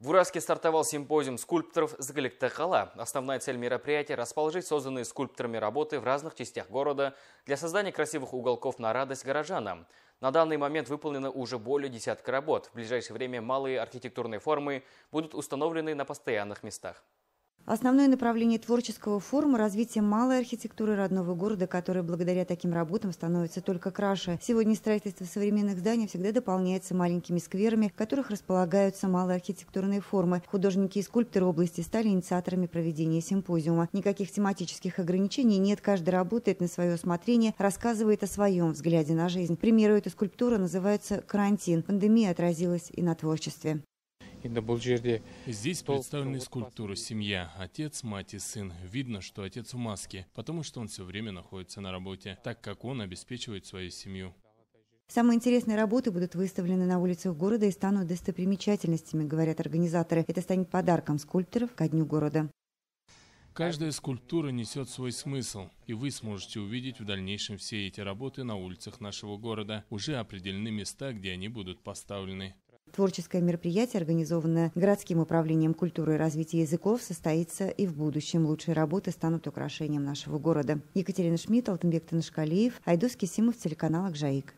В Уральске стартовал симпозиум скульпторов с Згаликтахала. Основная цель мероприятия – расположить созданные скульпторами работы в разных частях города для создания красивых уголков на радость горожанам. На данный момент выполнено уже более десятка работ. В ближайшее время малые архитектурные формы будут установлены на постоянных местах. Основное направление творческого форума – развитие малой архитектуры родного города, которая благодаря таким работам становится только краше. Сегодня строительство современных зданий всегда дополняется маленькими скверами, в которых располагаются малые архитектурные формы. Художники и скульпторы области стали инициаторами проведения симпозиума. Никаких тематических ограничений нет, каждый работает на свое усмотрение, рассказывает о своем взгляде на жизнь. К примеру, эта скульптура называется «Карантин». Пандемия отразилась и на творчестве. Здесь представлены скульптуры «Семья», «Отец», «Мать» и «Сын». Видно, что отец в маске, потому что он все время находится на работе, так как он обеспечивает свою семью. Самые интересные работы будут выставлены на улицах города и станут достопримечательностями, говорят организаторы. Это станет подарком скульпторов ко дню города. Каждая скульптура несет свой смысл, и вы сможете увидеть в дальнейшем все эти работы на улицах нашего города. Уже определены места, где они будут поставлены. Творческое мероприятие, организованное городским управлением культуры и развития языков, состоится и в будущем. Лучшие работы станут украшением нашего города. Екатерина Шмидт, Алтенбек Танышкалиев, Айдос Кисимов, телеканал «Акжаик».